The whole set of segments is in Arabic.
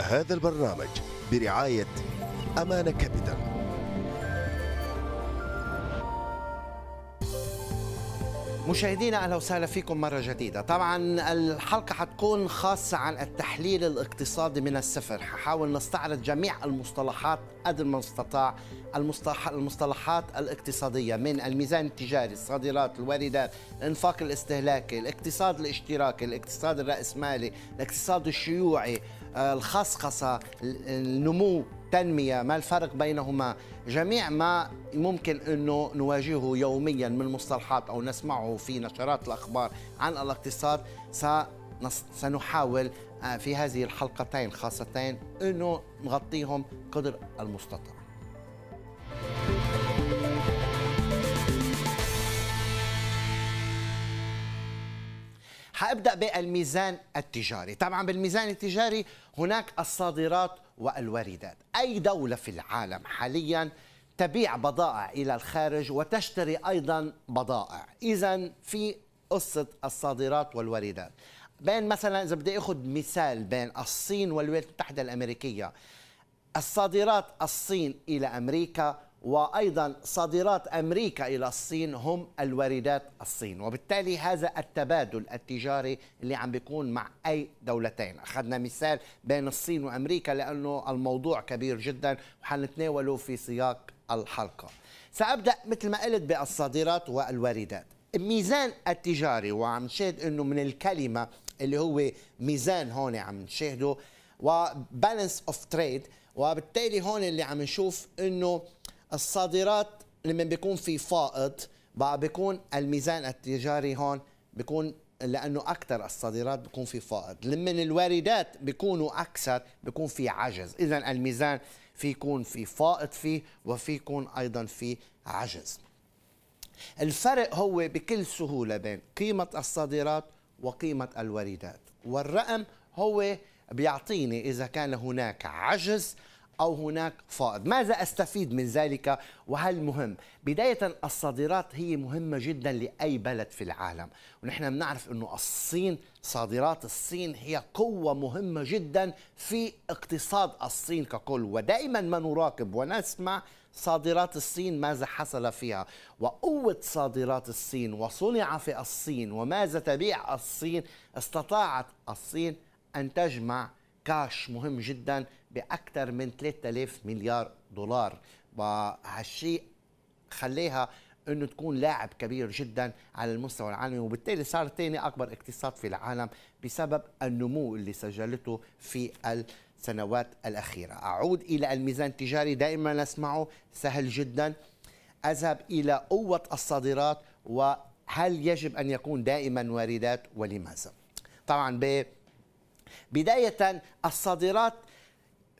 هذا البرنامج برعاية أمانة كابيتال مشاهدينا اهلا وسهلا فيكم مره جديده طبعا الحلقه حتكون خاصه عن التحليل الاقتصادي من الصفر ححاول نستعرض جميع المصطلحات قدر ما نستطاع المصطلحات الاقتصاديه من الميزان التجاري الصادرات الواردات الانفاق الاستهلاكي الاقتصاد الاشتراكي الاقتصاد الراسمالي الاقتصاد الشيوعي الخصخصه النمو التنميه ما الفرق بينهما جميع ما ممكن انه نواجهه يوميا من مصطلحات او نسمعه في نشرات الاخبار عن الاقتصاد سنحاول آه، في هذه الحلقتين خاصتين انه نغطيهم قدر المستطاع حابدا بالميزان التجاري طبعا بالميزان التجاري هناك الصادرات والواردات اي دوله في العالم حاليا تبيع بضائع الى الخارج وتشتري ايضا بضائع اذا في قصه الصادرات والواردات بين مثلا اذا بدي اخذ مثال بين الصين والولايات المتحده الامريكيه الصادرات الصين الى امريكا وايضا صادرات امريكا الى الصين هم الواردات الصين وبالتالي هذا التبادل التجاري اللي عم بيكون مع اي دولتين اخذنا مثال بين الصين وامريكا لانه الموضوع كبير جدا وحنتناوله في سياق الحلقه سابدا مثل ما قلت بالصادرات والواردات الميزان التجاري وعم نشاهد انه من الكلمه اللي هو ميزان هون عم نشاهده وبالانس اوف تريد وبالتالي هون اللي عم نشوف انه الصادرات لما بيكون في فائض بقى بيكون الميزان التجاري هون بيكون لانه اكثر الصادرات بيكون في فائض لما الواردات بيكونوا اكثر بيكون في عجز اذا الميزان في يكون في فائض فيه وفي يكون ايضا في عجز الفرق هو بكل سهوله بين قيمه الصادرات وقيمه الواردات والرقم هو بيعطيني اذا كان هناك عجز أو هناك فائض ماذا أستفيد من ذلك وهل مهم بداية الصادرات هي مهمة جدا لأي بلد في العالم ونحن بنعرف أنه الصين صادرات الصين هي قوة مهمة جدا في اقتصاد الصين ككل ودائما ما نراقب ونسمع صادرات الصين ماذا حصل فيها وقوة صادرات الصين وصنع في الصين وماذا تبيع الصين استطاعت الصين أن تجمع كاش مهم جدا باكثر من 3000 مليار دولار وهالشيء خليها انه تكون لاعب كبير جدا على المستوى العالمي وبالتالي صار ثاني اكبر اقتصاد في العالم بسبب النمو اللي سجلته في السنوات الاخيره. اعود الى الميزان التجاري دائما نسمعه سهل جدا اذهب الى قوه الصادرات وهل يجب ان يكون دائما واردات ولماذا؟ طبعا ب بدايه الصادرات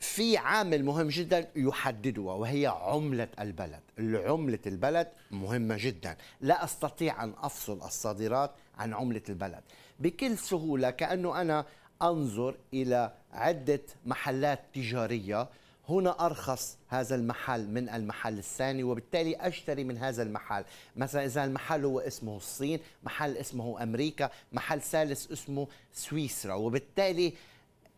في عامل مهم جدا يحددها وهي عملة البلد عملة البلد مهمة جدا لا أستطيع أن أفصل الصادرات عن عملة البلد بكل سهولة كأنه أنا أنظر إلى عدة محلات تجارية هنا أرخص هذا المحل من المحل الثاني وبالتالي أشتري من هذا المحل مثلا إذا المحل هو اسمه الصين محل اسمه أمريكا محل ثالث اسمه سويسرا وبالتالي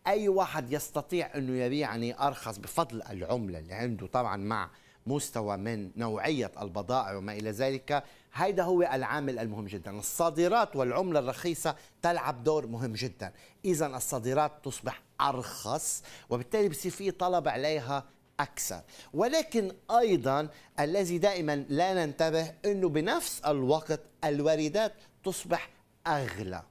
اي واحد يستطيع انه يبيعني ارخص بفضل العمله اللي عنده طبعا مع مستوى من نوعيه البضائع وما الى ذلك هيدا هو العامل المهم جدا الصادرات والعمله الرخيصه تلعب دور مهم جدا اذا الصادرات تصبح ارخص وبالتالي بصير في طلب عليها اكثر ولكن ايضا الذي دائما لا ننتبه انه بنفس الوقت الواردات تصبح اغلى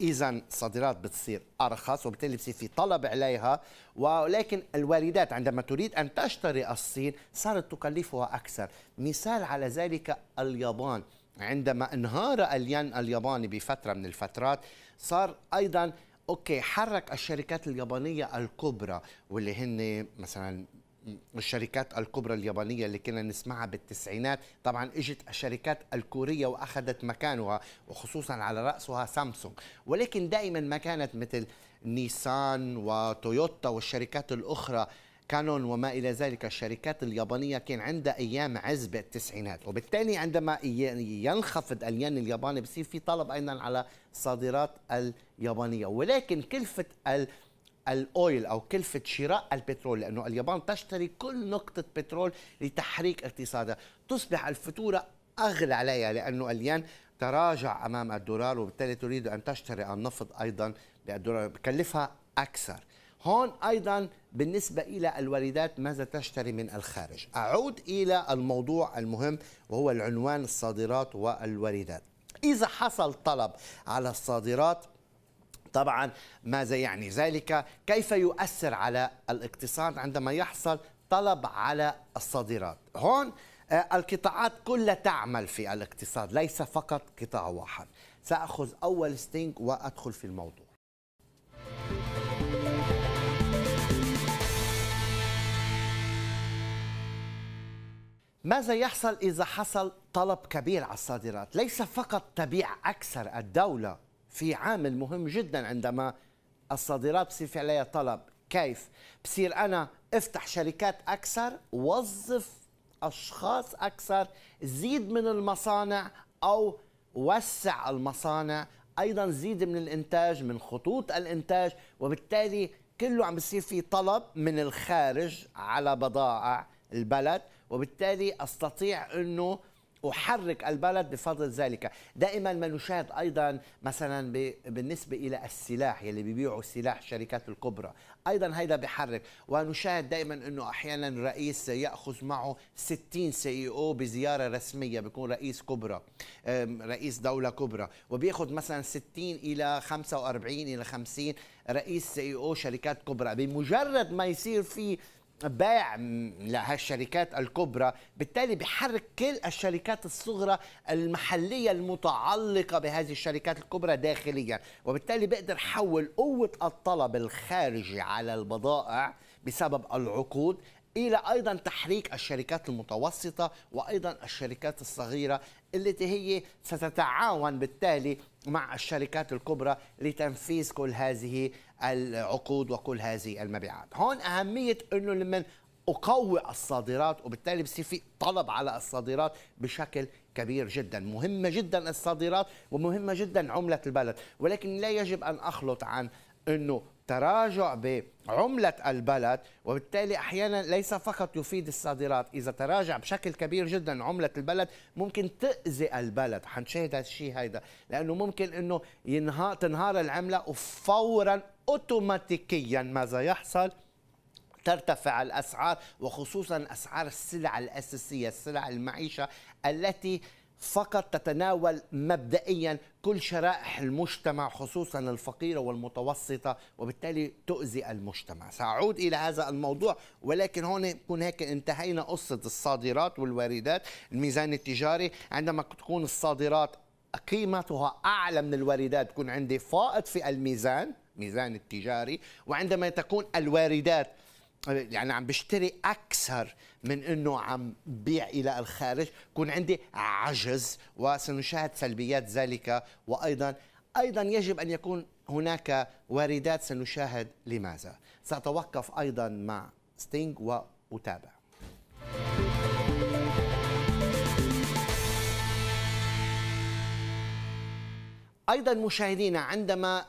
اذا الصادرات بتصير ارخص وبالتالي بصير في طلب عليها ولكن الواردات عندما تريد ان تشتري الصين صارت تكلفها اكثر مثال على ذلك اليابان عندما انهار الين الياباني بفتره من الفترات صار ايضا اوكي حرك الشركات اليابانيه الكبرى واللي هن مثلا الشركات الكبرى اليابانيه اللي كنا نسمعها بالتسعينات طبعا اجت الشركات الكوريه واخذت مكانها وخصوصا على راسها سامسونج ولكن دائما ما كانت مثل نيسان وتويوتا والشركات الاخرى كانون وما الى ذلك الشركات اليابانيه كان عندها ايام عز بالتسعينات وبالتالي عندما ينخفض الين الياباني بصير في طلب ايضا على الصادرات اليابانيه ولكن كلفه ال الاويل او كلفه شراء البترول لانه اليابان تشتري كل نقطه بترول لتحريك اقتصادها تصبح الفاتوره اغلى عليها لانه الين تراجع امام الدولار وبالتالي تريد ان تشتري النفط ايضا بالدولار بكلفها اكثر هون ايضا بالنسبه الى الواردات ماذا تشتري من الخارج اعود الى الموضوع المهم وهو العنوان الصادرات والواردات اذا حصل طلب على الصادرات طبعا ماذا يعني ذلك كيف يؤثر على الاقتصاد عندما يحصل طلب على الصادرات هون آه، القطاعات كلها تعمل في الاقتصاد ليس فقط قطاع واحد سأخذ أول ستينج وأدخل في الموضوع ماذا يحصل إذا حصل طلب كبير على الصادرات؟ ليس فقط تبيع أكثر الدولة في عامل مهم جدا عندما الصادرات بصير في عليها طلب كيف بصير أنا افتح شركات أكثر وظف أشخاص أكثر زيد من المصانع أو وسع المصانع أيضا زيد من الإنتاج من خطوط الإنتاج وبالتالي كله عم بصير في طلب من الخارج على بضائع البلد وبالتالي استطيع انه أحرك البلد بفضل ذلك دائما ما نشاهد أيضا مثلا بالنسبة إلى السلاح يلي بيبيعوا السلاح الشركات الكبرى أيضا هيدا بحرك ونشاهد دائما أنه أحيانا الرئيس يأخذ معه 60 سي او بزيارة رسمية بيكون رئيس كبرى رئيس دولة كبرى وبيأخذ مثلا 60 إلى 45 إلى 50 رئيس سي او شركات كبرى بمجرد ما يصير في باع لهالشركات الكبرى بالتالي بحرك كل الشركات الصغرى المحلية المتعلقة بهذه الشركات الكبرى داخليا وبالتالي بقدر حول قوة الطلب الخارجي على البضائع بسبب العقود الى ايضا تحريك الشركات المتوسطه وايضا الشركات الصغيره التي هي ستتعاون بالتالي مع الشركات الكبرى لتنفيذ كل هذه العقود وكل هذه المبيعات هون اهميه انه لما اقوي الصادرات وبالتالي بصير في طلب على الصادرات بشكل كبير جدا مهمه جدا الصادرات ومهمه جدا عمله البلد ولكن لا يجب ان اخلط عن انه تراجع بعملة البلد وبالتالي أحيانا ليس فقط يفيد الصادرات إذا تراجع بشكل كبير جدا عملة البلد ممكن تأذي البلد حنشاهد هالشيء هيدا لأنه ممكن أنه ينهار تنهار العملة وفورا أوتوماتيكيا ماذا يحصل؟ ترتفع الاسعار وخصوصا اسعار السلع الاساسيه، السلع المعيشه التي فقط تتناول مبدئيا كل شرائح المجتمع خصوصا الفقيرة والمتوسطة وبالتالي تؤذي المجتمع سأعود إلى هذا الموضوع ولكن هون يكون هيك انتهينا قصة الصادرات والواردات الميزان التجاري عندما تكون الصادرات قيمتها أعلى من الواردات تكون عندي فائض في الميزان ميزان التجاري وعندما تكون الواردات يعني عم بشتري اكثر من انه عم بيع الى الخارج يكون عندي عجز وسنشاهد سلبيات ذلك وايضا ايضا يجب ان يكون هناك واردات سنشاهد لماذا ساتوقف ايضا مع ستينغ واتابع ايضا مشاهدينا عندما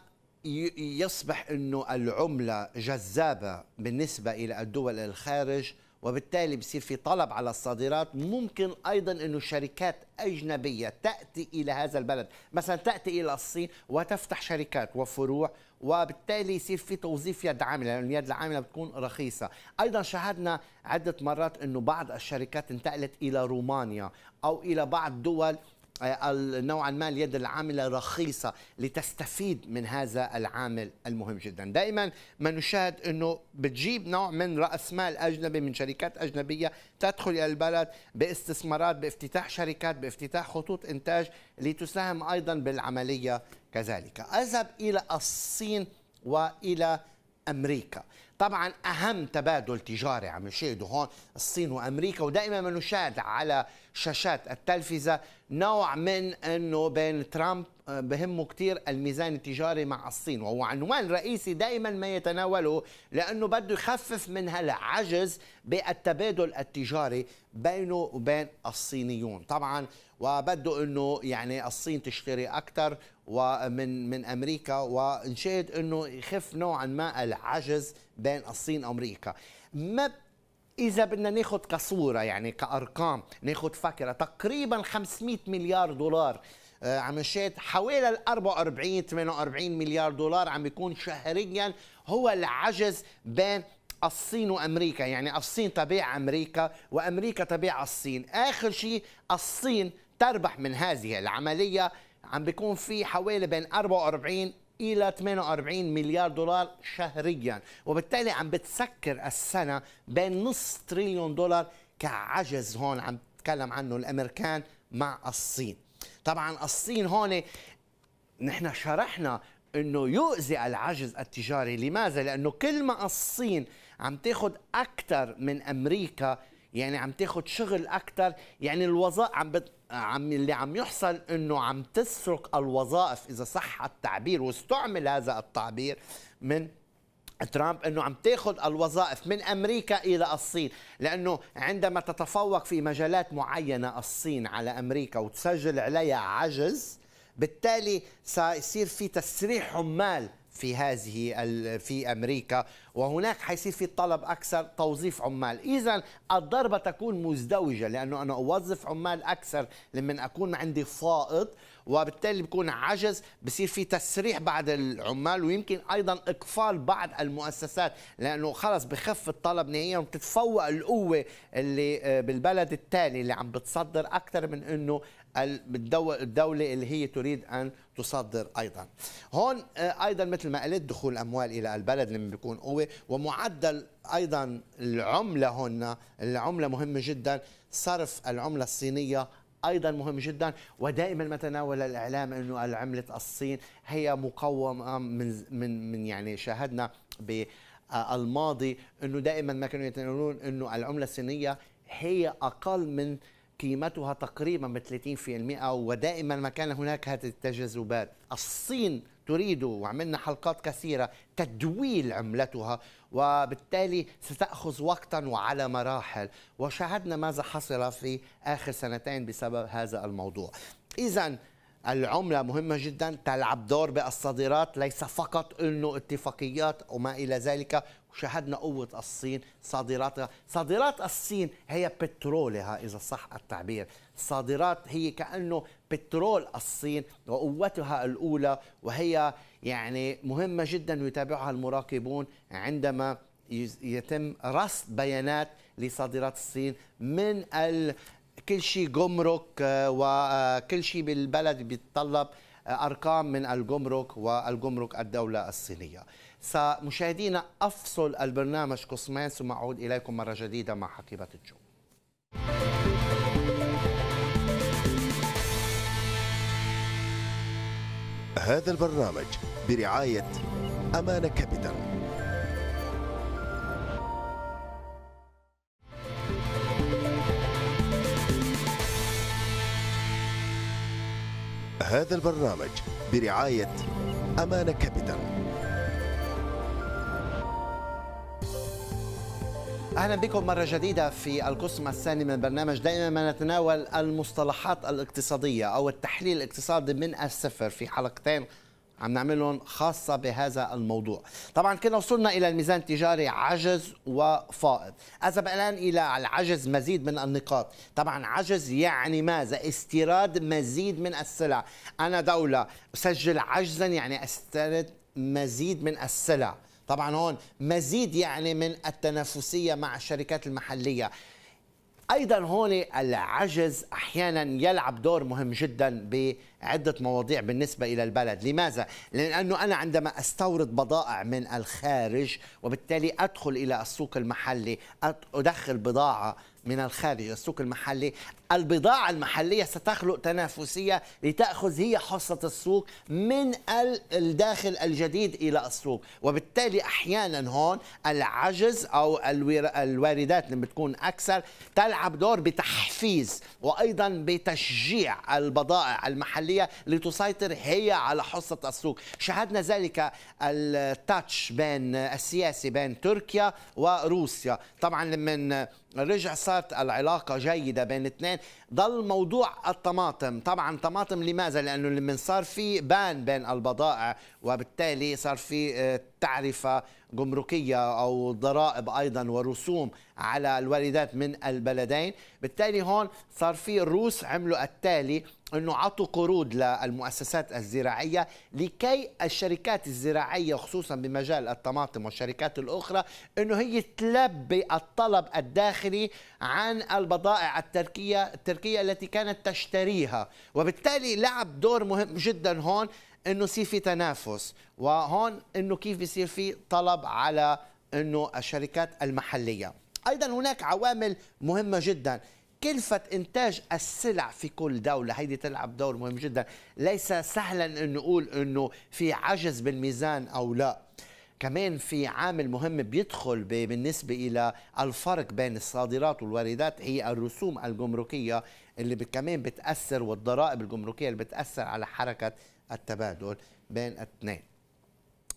يصبح انه العمله جذابه بالنسبه الى الدول الخارج وبالتالي بصير في طلب على الصادرات ممكن ايضا انه شركات اجنبيه تاتي الى هذا البلد مثلا تاتي الى الصين وتفتح شركات وفروع وبالتالي يصير في توظيف يد عامله لانه اليد العامله بتكون رخيصه ايضا شاهدنا عده مرات انه بعض الشركات انتقلت الى رومانيا او الى بعض دول آه، نوعا ما اليد العامله رخيصه لتستفيد من هذا العامل المهم جدا دائما ما نشاهد انه بتجيب نوع من راس مال اجنبي من شركات اجنبيه تدخل الى البلد باستثمارات بافتتاح شركات بافتتاح خطوط انتاج لتساهم ايضا بالعمليه كذلك اذهب الى الصين والى امريكا طبعا أهم تبادل تجاري عم نشاهده هون الصين وأمريكا ودائما ما نشاهد على شاشات التلفزة نوع من أنه بين ترامب آه، بهمه كثير الميزان التجاري مع الصين وهو عنوان رئيسي دائما ما يتناوله لأنه بده يخفف من هالعجز بالتبادل التجاري بينه وبين الصينيون طبعا وبده أنه يعني الصين تشتري أكثر ومن من امريكا وانشئت انه يخف نوعا ما العجز بين الصين وامريكا ما اذا بدنا ناخذ كصوره يعني كارقام ناخذ فكره تقريبا 500 مليار دولار آه، عم نشاهد حوالي ال 44 48 مليار دولار عم بيكون شهريا هو العجز بين الصين وامريكا يعني الصين تبيع امريكا وامريكا تبيع الصين اخر شيء الصين تربح من هذه العمليه عم بيكون في حوالي بين 44 الى 48 مليار دولار شهريا وبالتالي عم بتسكر السنه بين نص تريليون دولار كعجز هون عم تكلم عنه الامريكان مع الصين طبعا الصين هون نحن شرحنا انه يؤذي العجز التجاري لماذا لانه كل ما الصين عم تاخذ اكثر من امريكا يعني عم تاخذ شغل اكثر يعني الوظائف عم بت... عم اللي عم يحصل انه عم تسرق الوظائف اذا صح التعبير واستعمل هذا التعبير من ترامب انه عم تاخذ الوظائف من امريكا الى الصين لانه عندما تتفوق في مجالات معينه الصين على امريكا وتسجل عليها عجز بالتالي سيصير في تسريح عمال في هذه في امريكا وهناك حيصير في طلب اكثر توظيف عمال اذا الضربه تكون مزدوجه لانه انا اوظف عمال اكثر لما اكون عندي فائض وبالتالي بكون عجز بصير في تسريح بعض العمال ويمكن ايضا اقفال بعض المؤسسات لانه خلص بخف الطلب نهائيا وبتتفوق القوه اللي آه، بالبلد الثاني اللي عم بتصدر اكثر من انه الدولة اللي هي تريد أن تصدر أيضا هون آه، أيضا مثل ما قلت دخول الأموال إلى البلد لما بيكون قوي ومعدل أيضا العملة هون العملة مهمة جدا صرف العملة الصينية ايضا مهم جدا ودائما ما تناول الاعلام انه العملة الصين هي مقومه من من من يعني شاهدنا بالماضي آه، انه دائما ما كانوا يتناولون انه العمله الصينيه هي اقل من قيمتها تقريبا ب 30% ودائما ما كان هناك هذه التجاذبات الصين تريد وعملنا حلقات كثيرة تدويل عملتها وبالتالي ستأخذ وقتا وعلى مراحل وشاهدنا ماذا حصل في آخر سنتين بسبب هذا الموضوع إذا العملة مهمة جدا تلعب دور بالصادرات ليس فقط أنه اتفاقيات وما إلى ذلك وشاهدنا قوة الصين صادراتها صادرات الصين هي بترولها إذا صح التعبير صادرات هي كأنه بترول الصين وقوتها الأولى وهي يعني مهمة جدا يتابعها المراقبون عندما يتم رصد بيانات لصادرات الصين من ال كل شيء جمرك آه، وكل آه، شيء بالبلد بيتطلب آه، ارقام من الجمرك والجمرك الدوله الصينيه. سمشاهدينا افصل البرنامج قسمين ثم اعود اليكم مره جديده مع حقيبه الجو. هذا البرنامج برعايه امانه كابيتال هذا البرنامج برعاية أمانة كابيتال اهلا بكم مره جديده في القسم الثاني من البرنامج دائما ما نتناول المصطلحات الاقتصاديه او التحليل الاقتصادي من الصفر في حلقتين عم نعملهم خاصة بهذا الموضوع طبعا كنا وصلنا إلى الميزان التجاري عجز وفائض إذا الآن إلى العجز مزيد من النقاط طبعا عجز يعني ماذا استيراد مزيد من السلع أنا دولة أسجل عجزا يعني أسترد مزيد من السلع طبعا هون مزيد يعني من التنافسية مع الشركات المحلية ايضا هون العجز احيانا يلعب دور مهم جدا بعده مواضيع بالنسبه الى البلد، لماذا؟ لانه انا عندما استورد بضائع من الخارج وبالتالي ادخل الى السوق المحلي ادخل بضاعه من الخارج السوق المحلي البضاعة المحلية ستخلق تنافسية لتأخذ هي حصة السوق من الداخل الجديد إلى السوق وبالتالي أحيانا هون العجز أو الواردات اللي بتكون أكثر تلعب دور بتحفيز وأيضا بتشجيع البضائع المحلية لتسيطر هي على حصة السوق شاهدنا ذلك التاتش بين السياسي بين تركيا وروسيا طبعا لما رجع صارت العلاقة جيدة بين الاثنين ضل موضوع الطماطم طبعا طماطم لماذا لانه من صار في بان بين البضائع وبالتالي صار في آه، تعرفة جمركية أو ضرائب أيضا ورسوم على الواردات من البلدين بالتالي هون صار في الروس عملوا التالي أنه عطوا قروض للمؤسسات الزراعية لكي الشركات الزراعية خصوصا بمجال الطماطم والشركات الأخرى أنه هي تلبي الطلب الداخلي عن البضائع التركية, التركية التي كانت تشتريها وبالتالي لعب دور مهم جدا هون انه يصير في تنافس وهون انه كيف بيصير في طلب على انه الشركات المحليه ايضا هناك عوامل مهمه جدا كلفة إنتاج السلع في كل دولة هيدي تلعب دور مهم جدا ليس سهلا أن نقول أنه في عجز بالميزان أو لا كمان في عامل مهم بيدخل بالنسبة إلى الفرق بين الصادرات والواردات هي الرسوم الجمركية اللي كمان بتأثر والضرائب الجمركية اللي بتأثر على حركة التبادل بين الاثنين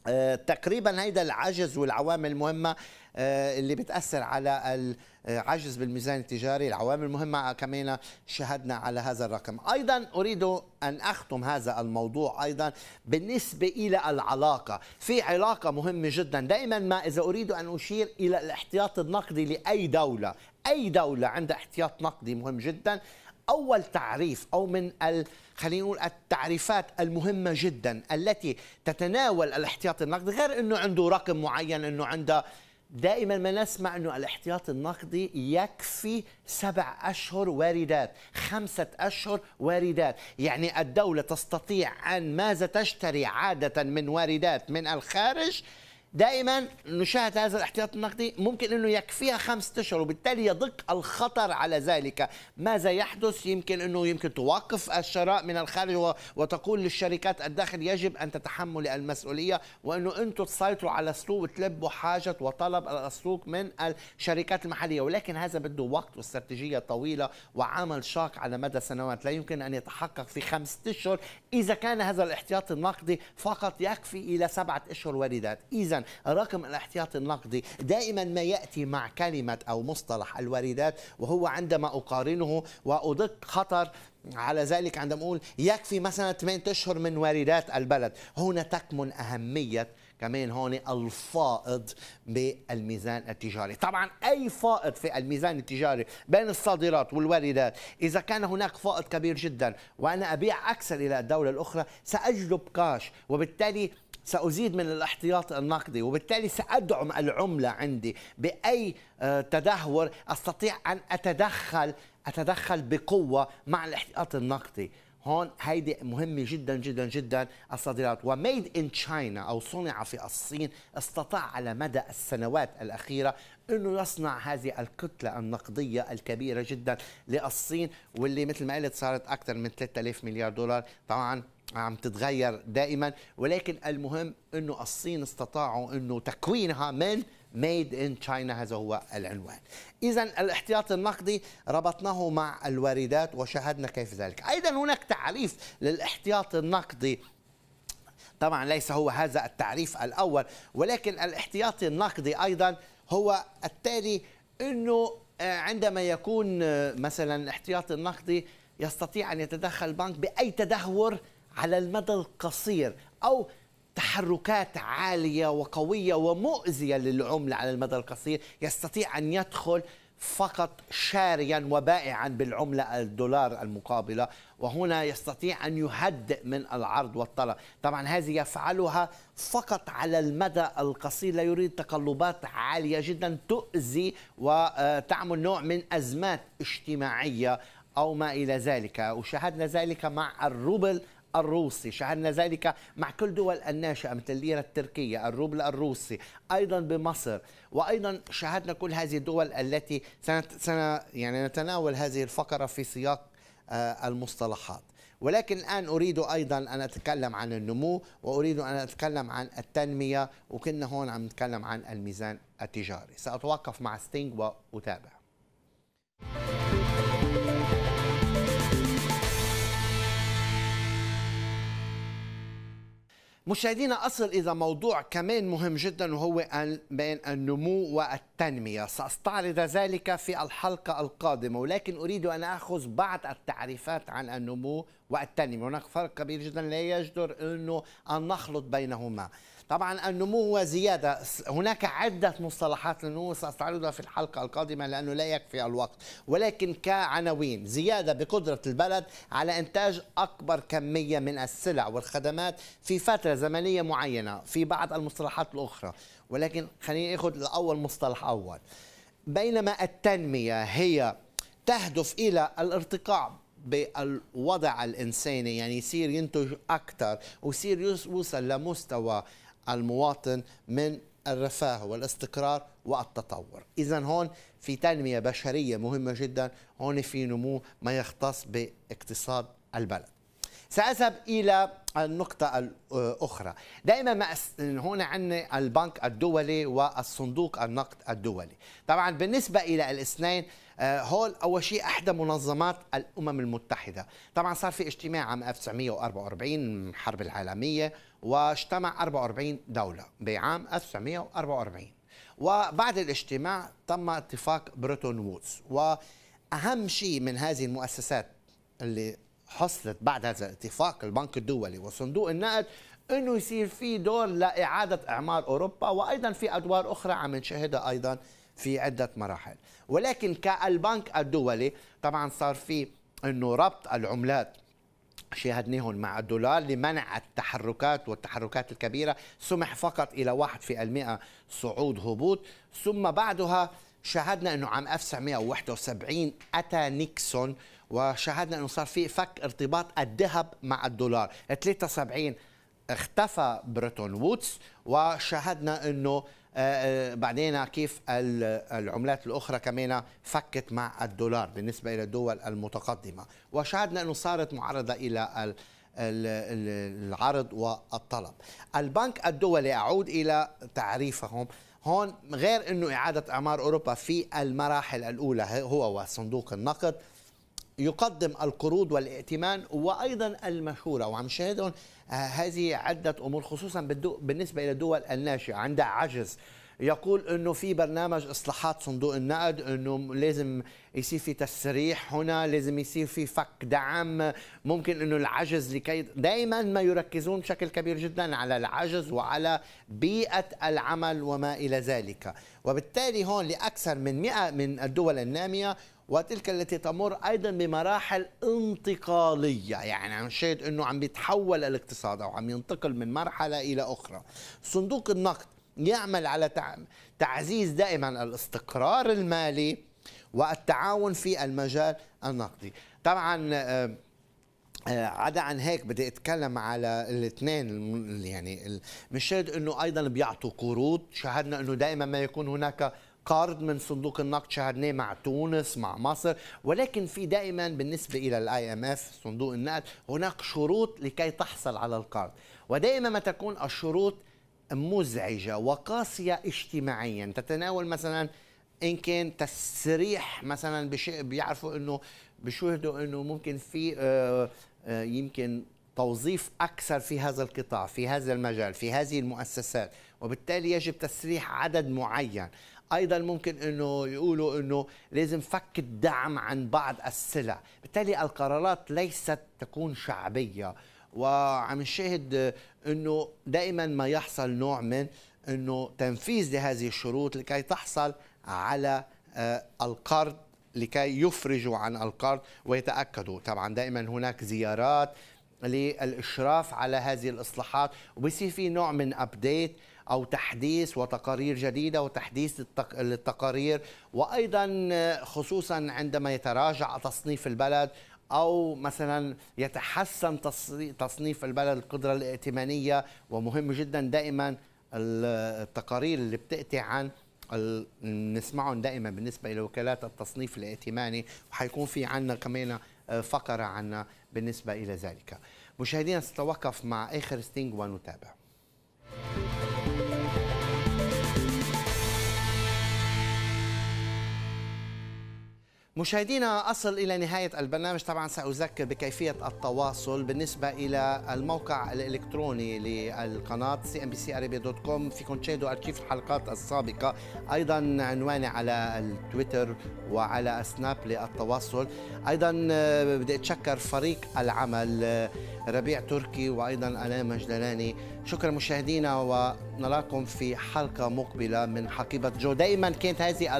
آه، تقريبا هيدا العجز والعوامل المهمه آه، اللي بتاثر على العجز بالميزان التجاري العوامل المهمه كمان شهدنا على هذا الرقم ايضا اريد ان اختم هذا الموضوع ايضا بالنسبه الى العلاقه في علاقه مهمه جدا دائما ما اذا اريد ان اشير الى الاحتياط النقدي لاي دوله اي دوله عندها احتياط نقدي مهم جدا اول تعريف او من ال خلينا نقول التعريفات المهمه جدا التي تتناول الاحتياط النقدي غير انه عنده رقم معين انه عنده دائما ما نسمع انه الاحتياط النقدي يكفي سبع اشهر واردات، خمسه اشهر واردات، يعني الدوله تستطيع ان ماذا تشتري عاده من واردات من الخارج دائما نشاهد هذا الاحتياط النقدي ممكن انه يكفيها خمسة اشهر وبالتالي يدق الخطر على ذلك ماذا يحدث يمكن انه يمكن توقف الشراء من الخارج وتقول للشركات الداخل يجب ان تتحمل المسؤوليه وانه انتم تسيطروا على السوق وتلبوا حاجه وطلب السوق من الشركات المحليه ولكن هذا بده وقت واستراتيجيه طويله وعمل شاق على مدى سنوات لا يمكن ان يتحقق في خمسة اشهر اذا كان هذا الاحتياط النقدي فقط يكفي الى سبعة اشهر واردات اذا الرقم الاحتياطي النقدي دائما ما يأتي مع كلمة أو مصطلح الواردات وهو عندما أقارنه وأدق خطر على ذلك عندما أقول يكفي مثلا 8 أشهر من واردات البلد هنا تكمن أهمية كمان هون الفائض بالميزان التجاري طبعا أي فائض في الميزان التجاري بين الصادرات والواردات إذا كان هناك فائض كبير جدا وأنا أبيع أكثر إلى الدولة الأخرى سأجلب كاش وبالتالي سأزيد من الاحتياط النقدي وبالتالي سأدعم العملة عندي بأي آه، تدهور أستطيع أن أتدخل أتدخل بقوة مع الاحتياط النقدي هون هيدي مهمة جدا جدا جدا الصادرات وميد ان تشاينا أو صنع في الصين استطاع على مدى السنوات الأخيرة انه يصنع هذه الكتله النقديه الكبيره جدا للصين واللي مثل ما قلت صارت اكثر من 3000 مليار دولار طبعا عم تتغير دائما ولكن المهم انه الصين استطاعوا انه تكوينها من ميد ان تشاينا هذا هو العنوان اذا الاحتياط النقدي ربطناه مع الواردات وشاهدنا كيف ذلك ايضا هناك تعريف للاحتياط النقدي طبعا ليس هو هذا التعريف الاول ولكن الاحتياطي النقدي ايضا هو التالي انه آه، عندما يكون آه، مثلا الاحتياطي النقدي يستطيع ان يتدخل البنك باي تدهور على المدى القصير أو تحركات عالية وقوية ومؤذية للعملة على المدى القصير يستطيع أن يدخل فقط شاريا وبائعا بالعملة الدولار المقابلة وهنا يستطيع أن يهدئ من العرض والطلب طبعا هذه يفعلها فقط على المدى القصير لا يريد تقلبات عالية جدا تؤذي وتعمل نوع من أزمات اجتماعية أو ما إلى ذلك وشاهدنا ذلك مع الروبل الروسي شهدنا ذلك مع كل دول الناشئة مثل الليرة التركية الروبل الروسي أيضا بمصر وأيضا شاهدنا كل هذه الدول التي سنة يعني نتناول هذه الفقرة في سياق آه، المصطلحات ولكن الآن أريد أيضا أن أتكلم عن النمو وأريد أن أتكلم عن التنمية وكنا هون عم نتكلم عن الميزان التجاري سأتوقف مع ستينغ وأتابع مشاهدينا أصل إلى موضوع كمان مهم جدا وهو بين النمو والتنمية سأستعرض ذلك في الحلقة القادمة ولكن أريد أن أخذ بعض التعريفات عن النمو والتنمية هناك فرق كبير جدا لا يجدر أنه أن نخلط بينهما طبعا النمو وزيادة هناك عدة مصطلحات للنمو سأستعرضها في الحلقة القادمة لأنه لا يكفي الوقت ولكن كعناوين زيادة بقدرة البلد على إنتاج أكبر كمية من السلع والخدمات في فترة زمنية معينة في بعض المصطلحات الأخرى ولكن خلينا ناخذ الأول مصطلح أول بينما التنمية هي تهدف إلى الارتقاء بالوضع الانساني يعني يصير ينتج اكثر ويصير يوصل لمستوى المواطن من الرفاه والاستقرار والتطور إذا هون في تنمية بشرية مهمة جدا هون في نمو ما يختص باقتصاد البلد سأذهب إلى النقطة الأخرى دائما ما هون عندنا البنك الدولي والصندوق النقد الدولي طبعا بالنسبة إلى الاثنين آه، هول اول شيء احدى منظمات الامم المتحده طبعا صار في اجتماع عام 1944 الحرب العالميه واجتمع 44 دوله بعام 1944 وبعد الاجتماع تم اتفاق بريتون وودز واهم شيء من هذه المؤسسات اللي حصلت بعد هذا الاتفاق البنك الدولي وصندوق النقد انه يصير في دور لاعاده اعمار اوروبا وايضا في ادوار اخرى عم نشاهدها ايضا في عدة مراحل ولكن كالبنك الدولي طبعا صار في أنه ربط العملات شاهدناهم مع الدولار لمنع التحركات والتحركات الكبيرة سمح فقط إلى 1% صعود هبوط ثم بعدها شاهدنا أنه عام 1971 أتى نيكسون وشاهدنا أنه صار في فك ارتباط الذهب مع الدولار 73 اختفى بريتون وودز وشاهدنا أنه آه، آه، بعدين كيف العملات الأخرى كمان فكت مع الدولار بالنسبة إلى الدول المتقدمة وشاهدنا أنه صارت معرضة إلى العرض والطلب البنك الدولي أعود إلى تعريفهم هون غير أنه إعادة أعمار أوروبا في المراحل الأولى هو وصندوق النقد يقدم القروض والائتمان وايضا المشوره وعم نشاهدهم آه، هذه عده امور خصوصا بالنسبه الى الدول الناشئه عندها عجز يقول انه في برنامج اصلاحات صندوق النقد انه لازم يصير في تسريح هنا لازم يصير في فك دعم ممكن انه العجز لكي دائما ما يركزون بشكل كبير جدا على العجز وعلى بيئه العمل وما الى ذلك وبالتالي هون لاكثر من 100 من الدول الناميه وتلك التي تمر ايضا بمراحل انتقاليه يعني عم شاهد انه عم بيتحول الاقتصاد او عم ينتقل من مرحله الى اخرى صندوق النقد يعمل على تعزيز دائما الاستقرار المالي والتعاون في المجال النقدي طبعا آه، عدا عن هيك بدي اتكلم على الاثنين يعني شاهد انه ايضا بيعطوا قروض شاهدنا انه دائما ما يكون هناك قرض من صندوق النقد شهرناه مع تونس مع مصر ولكن في دائما بالنسبه الى الاي ام اف صندوق النقد هناك شروط لكي تحصل على القرض ودائما ما تكون الشروط مزعجه وقاسيه اجتماعيا تتناول مثلا ان كان تسريح مثلا بشيء بيعرفوا انه بشهدوا انه ممكن في آه، آه، يمكن توظيف اكثر في هذا القطاع في هذا المجال في هذه المؤسسات وبالتالي يجب تسريح عدد معين ايضا ممكن انه يقولوا انه لازم فك الدعم عن بعض السلع بالتالي القرارات ليست تكون شعبيه وعم نشاهد انه دائما ما يحصل نوع من انه تنفيذ لهذه الشروط لكي تحصل على آه، القرض لكي يفرجوا عن القرض ويتاكدوا طبعا دائما هناك زيارات للاشراف على هذه الاصلاحات وبصير في نوع من ابديت أو تحديث وتقارير جديدة وتحديث للتقارير وأيضا آه، خصوصا عندما يتراجع تصنيف البلد أو مثلا يتحسن تصنيف البلد القدرة الائتمانية ومهم جدا دائما التقارير اللي بتأتي عن نسمعهم دائما بالنسبة إلى وكالات التصنيف الائتماني وحيكون في عنا كمان آه، فقرة عنا بالنسبة إلى ذلك مشاهدينا سنتوقف مع آخر ستينج ونتابع مشاهدينا أصل إلى نهاية البرنامج طبعا سأذكر بكيفية التواصل بالنسبة إلى الموقع الإلكتروني للقناة cnbcarabia.com فيكم تشاهدوا أرشيف الحلقات السابقة أيضا عنواني على التويتر وعلى سناب للتواصل أيضا آه، بدي أتشكر فريق العمل آه، ربيع تركي وأيضا ألام مجدلاني شكرا مشاهدينا ونراكم في حلقة مقبلة من حقيبة جو دائما كانت هذه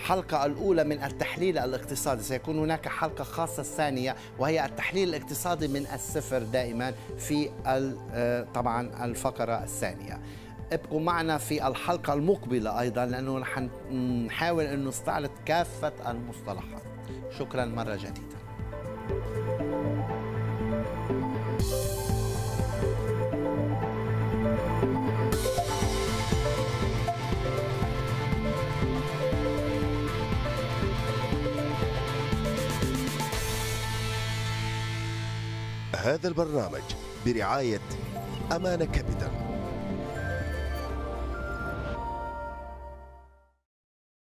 الحلقة الأولى من التحليل الاقتصادي سيكون هناك حلقة خاصة الثانية وهي التحليل الاقتصادي من الصفر دائما في آه، طبعا الفقرة الثانية ابقوا معنا في الحلقة المقبلة أيضا لأنه نحاول أن نستعرض كافة المصطلحات شكرا مرة جديدة هذا البرنامج برعاية أمانة كابيتال